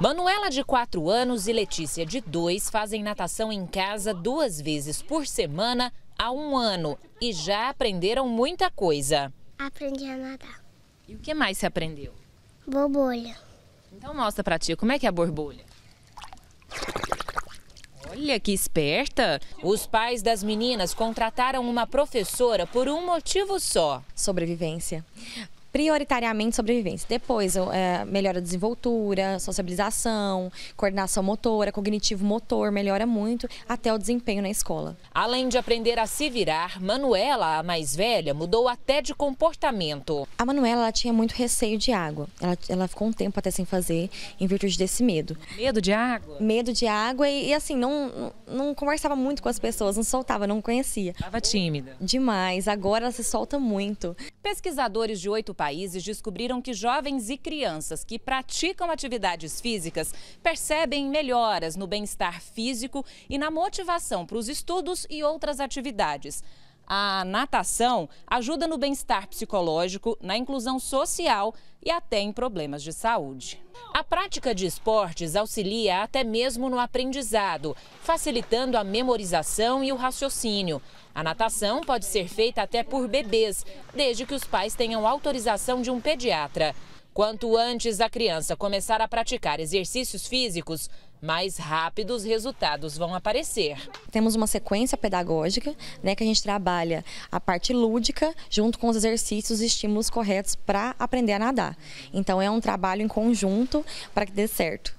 Manuela, de 4 anos, e Letícia, de 2, fazem natação em casa duas vezes por semana há um ano e já aprenderam muita coisa. Aprendi a nadar. E o que mais você aprendeu? Borbolha. Então mostra pra ti como é que é a borbolha. Olha que esperta! Os pais das meninas contrataram uma professora por um motivo só: sobrevivência prioritariamente sobrevivência. Depois, é, melhora a desenvoltura, sociabilização, coordenação motora, cognitivo motor, melhora muito, até o desempenho na escola. Além de aprender a se virar, Manuela, a mais velha, mudou até de comportamento. A Manuela ela tinha muito receio de água. Ela, ela ficou um tempo até sem fazer, em virtude desse medo. Medo de água? Medo de água e, e assim, não, não conversava muito com as pessoas, não soltava, não conhecia. Estava tímida. Demais, agora ela se solta muito. Pesquisadores de oito países descobriram que jovens e crianças que praticam atividades físicas percebem melhoras no bem-estar físico e na motivação para os estudos e outras atividades. A natação ajuda no bem-estar psicológico, na inclusão social e até em problemas de saúde. A prática de esportes auxilia até mesmo no aprendizado, facilitando a memorização e o raciocínio. A natação pode ser feita até por bebês, desde que os pais tenham autorização de um pediatra. Quanto antes a criança começar a praticar exercícios físicos, mais rápidos resultados vão aparecer. Temos uma sequência pedagógica, né, que a gente trabalha a parte lúdica junto com os exercícios e estímulos corretos para aprender a nadar. Então é um trabalho em conjunto para que dê certo.